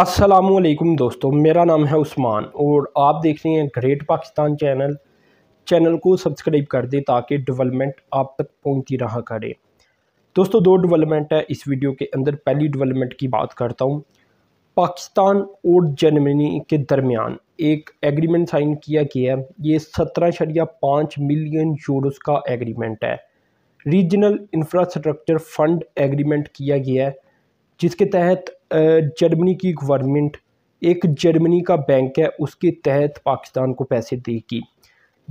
असलकुम दोस्तों मेरा नाम है उस्मान और आप देख रहे हैं ग्रेट पाकिस्तान चैनल चैनल को सब्सक्राइब कर दें ताकि डेवलपमेंट आप तक पहुंचती रहा करे दोस्तों दो डेवलपमेंट है इस वीडियो के अंदर पहली डेवलपमेंट की बात करता हूं पाकिस्तान और जर्मनी के दरमियान एक एग्रीमेंट साइन किया गया है ये सत्रह शरिया पाँच मिलियन यूरोस का एग्रीमेंट है रीजनल इंफ्रास्ट्रक्चर फंड एग्रीमेंट किया गया है जिसके तहत जर्मनी की गवर्नमेंट एक जर्मनी का बैंक है उसके तहत पाकिस्तान को पैसे देगी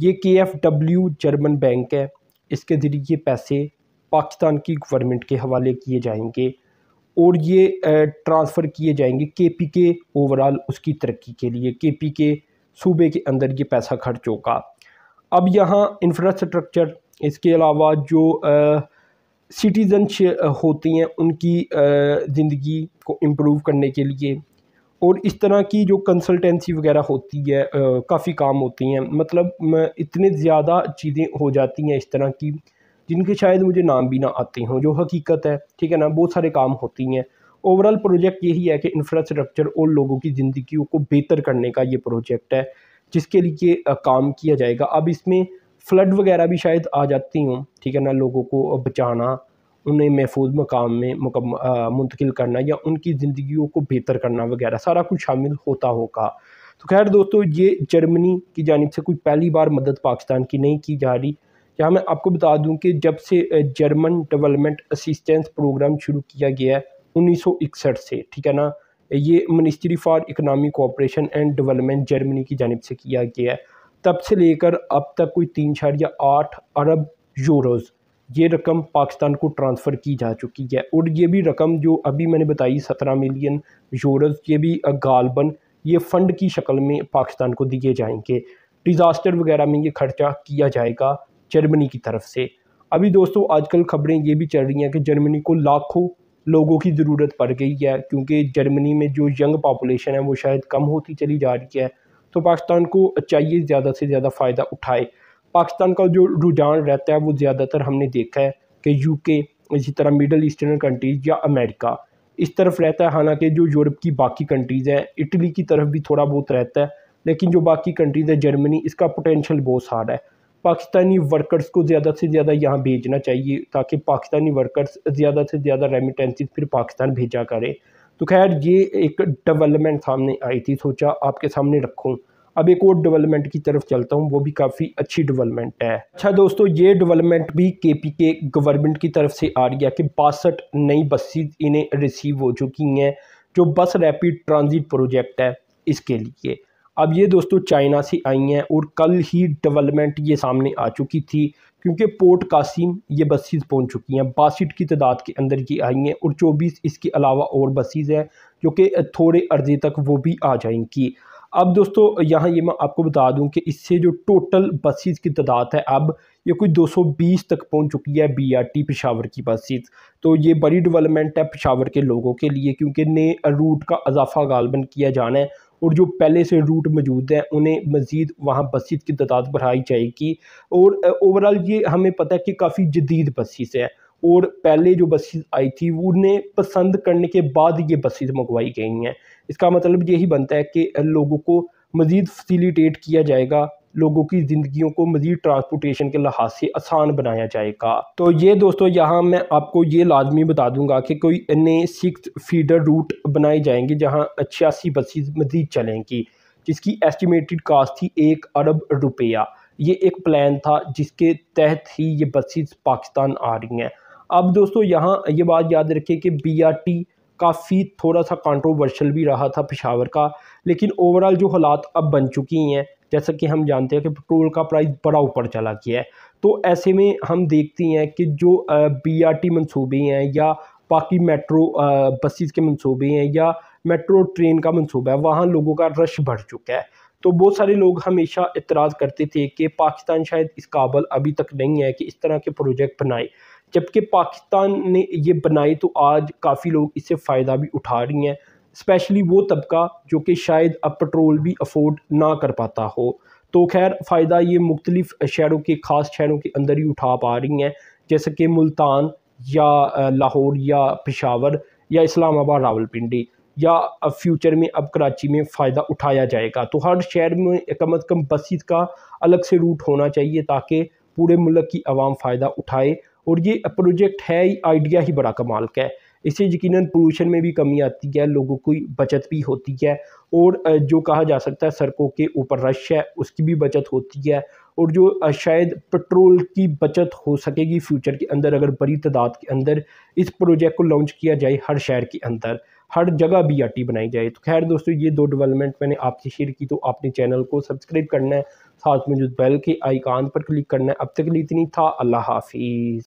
ये के एफ डब्ल्यू जर्मन बैंक है इसके ज़रिए पैसे पाकिस्तान की गवर्नमेंट के हवाले किए जाएंगे और ये ट्रांसफ़र किए जाएंगे के पी के ओवरऑल उसकी तरक्की के लिए के पी के सूबे के अंदर ये पैसा खर्च होगा अब यहाँ इंफ्रास्ट्रक्चर इसके अलावा जो आ, सिटीज़न होती हैं उनकी ज़िंदगी को इम्प्रूव करने के लिए और इस तरह की जो कंसल्टेंसी वगैरह होती है काफ़ी काम होती हैं मतलब इतने ज़्यादा चीज़ें हो जाती हैं इस तरह की जिनके शायद मुझे नाम भी ना आते हों जो हकीकत है ठीक है ना बहुत सारे काम होती हैं ओवरऑल प्रोजेक्ट यही है कि इंफ्रास्ट्रक्चर और लोगों की ज़िंदगी को बेहतर करने का ये प्रोजेक्ट है जिसके लिए काम किया जाएगा अब इसमें फ्लड वगैरह भी शायद आ जाती हूँ ठीक है ना लोगों को बचाना उन्हें महफूज मकाम में मुंतकिल करना या उनकी ज़िंदगी को बेहतर करना वगैरह सारा कुछ शामिल होता होगा तो खैर दोस्तों ये जर्मनी की जानब से कोई पहली बार मदद पाकिस्तान की नहीं की जा रही यहाँ मैं आपको बता दूँ कि जब से जर्मन डेवलपमेंट असिस्टेंस प्रोग्राम शुरू किया गया है उन्नीस सौ इकसठ से ठीक है ना ये ministry for economic cooperation and development Germany की जानब से किया गया है तब से लेकर अब तक कोई तीन चार या आठ अरब यूरोज़ ये रकम पाकिस्तान को ट्रांसफ़र की जा चुकी है और ये भी रकम जो अभी मैंने बताई सत्रह मिलियन यूरोज ये भी गालबन ये फ़ंड की शक्ल में पाकिस्तान को दिए जाएंगे डिज़ास्टर वगैरह में ये खर्चा किया जाएगा जर्मनी की तरफ से अभी दोस्तों आजकल खबरें ये भी चल रही हैं कि जर्मनी को लाखों लोगों की ज़रूरत पड़ गई है क्योंकि जर्मनी में जो यंग पॉपुलेशन है वो शायद कम होती चली जा रही है तो पाकिस्तान को चाहिए ज़्यादा से ज़्यादा फ़ायदा उठाए पाकिस्तान का जो रुझान रहता है वो ज़्यादातर हमने देखा है कि यूके इसी तरह मिडल ईस्टर्न कंट्रीज़ या अमेरिका इस तरफ रहता है हालांकि जो यूरोप की बाकी कंट्रीज़ हैं इटली की तरफ भी थोड़ा बहुत रहता है लेकिन जो बाकी कंट्रीज़ है जर्मनी इसका पोटेंशल बहुत सारा है पाकिस्तानी वर्कर्स को ज़्यादा से ज़्यादा यहाँ भेजना चाहिए ताकि पाकिस्तानी वर्कर्स ज़्यादा से ज़्यादा रेमिटेंसी फिर पाकिस्तान भेजा करें तो खैर ये एक डेवलपमेंट सामने आई थी सोचा आपके सामने रखूँ अब एक और डेवलपमेंट की तरफ चलता हूँ वो भी काफ़ी अच्छी डेवलपमेंट है अच्छा दोस्तों ये डेवलपमेंट भी के पी के गवर्नमेंट की तरफ से आ रही है कि बासठ नई बसेज इन्हें रिसीव हो चुकी हैं जो बस रैपिड ट्रांजिट प्रोजेक्ट है इसके लिए अब ये दोस्तों चाइना से आई हैं और कल ही डेवलपमेंट ये सामने आ चुकी थी क्योंकि पोर्ट कासिम ये बसेज पहुँच चुकी हैं बासठ की तादाद के अंदर ये आई हैं और चौबीस इसके अलावा और बसेज हैं जो कि थोड़े अर्जे तक वो भी आ जाएंगी अब दोस्तों यहाँ ये मैं आपको बता दूँ कि इससे जो टोटल बसेस की तादाद है अब ये कोई 220 तक पहुँच चुकी है बीआरटी पेशावर की बसेस तो ये बड़ी डेवलपमेंट है पेशावर के लोगों के लिए क्योंकि नए रूट का अजाफा गालबन किया जाना है और जो पहले से रूट मौजूद हैं उन्हें मज़ीद वहाँ बसेस की तादाद बढ़ाई जाएगी और ओवरऑल ये हमें पता है कि काफ़ी जदीद बसेस हैं और पहले जो बसेस आई थी उन्हें पसंद करने के बाद ये बसेस मंगवाई गई हैं इसका मतलब यही बनता है कि लोगों को मज़ीद फैसिलिटेट किया जाएगा लोगों की ज़िंदगियों को मज़ीद ट्रांसपोर्टेशन के लिहाज से आसान बनाया जाएगा तो ये दोस्तों यहाँ मैं आपको ये लाजमी बता दूंगा कि कोई नए सिक्स फीडर रूट बनाए जाएंगे जहाँ छियासी बसेस मज़ीद चलेंगी जिसकी एस्टिमेटेड कास्ट थी एक अरब रुपया ये एक प्लान था जिसके तहत ही ये बसेस पाकिस्तान आ रही हैं अब दोस्तों यहाँ ये बात याद रखिए कि बी काफ़ी थोड़ा सा कंट्रोवर्शियल भी रहा था पिशावर का लेकिन ओवरऑल जो हालात अब बन चुकी हैं जैसा कि हम जानते हैं कि पेट्रोल का प्राइस बड़ा ऊपर चला गया है तो ऐसे में हम देखते हैं कि जो बीआरटी मंसूबे हैं या बाकी मेट्रो बसेस के मंसूबे हैं या मेट्रो ट्रेन का मंसूबा है वहाँ लोगों का रश बढ़ चुका है तो बहुत सारे लोग हमेशा इतराज़ करते थे कि पाकिस्तान शायद इस काबल अभी तक नहीं है कि इस तरह के प्रोजेक्ट बनाए जबकि पाकिस्तान ने ये बनाई तो आज काफ़ी लोग इससे फ़ायदा भी उठा रही हैं स्पेशली वो तबका जो कि शायद अब पेट्रोल भी अफोर्ड ना कर पाता हो तो खैर फ़ायदा ये मुख्तलिफ़ शहरों के ख़ास शहरों के अंदर ही उठा पा रही हैं जैसे कि मुल्तान या लाहौर या पिशावर या इस्लामाबाद रावलपिंडी या अब फ्यूचर में अब कराची में फ़ायदा उठाया जाएगा तो हर शहर में कम अज़ कम बसेस का अलग से रूट होना चाहिए ताकि पूरे मुल्क की आवाम फ़ायदा उठाए और ये प्रोजेक्ट है ही आइडिया ही बड़ा कमाल का है इससे यकीनन पोल्यूशन में भी कमी आती है लोगों की बचत भी होती है और जो कहा जा सकता है सड़कों के ऊपर रश है उसकी भी बचत होती है और जो शायद पेट्रोल की बचत हो सकेगी फ्यूचर के अंदर अगर बड़ी तादाद के अंदर इस प्रोजेक्ट को लॉन्च किया जाए हर शहर के अंदर हर जगह बी आर बनाई जाए तो खैर दोस्तों ये दो डेवलपमेंट मैंने आपसे शेयर की तो आपने चैनल को सब्सक्राइब करना है साथ में जो बेल के आइकान पर क्लिक करना है अब तक लिए इतनी था अल्लाह हाफिज़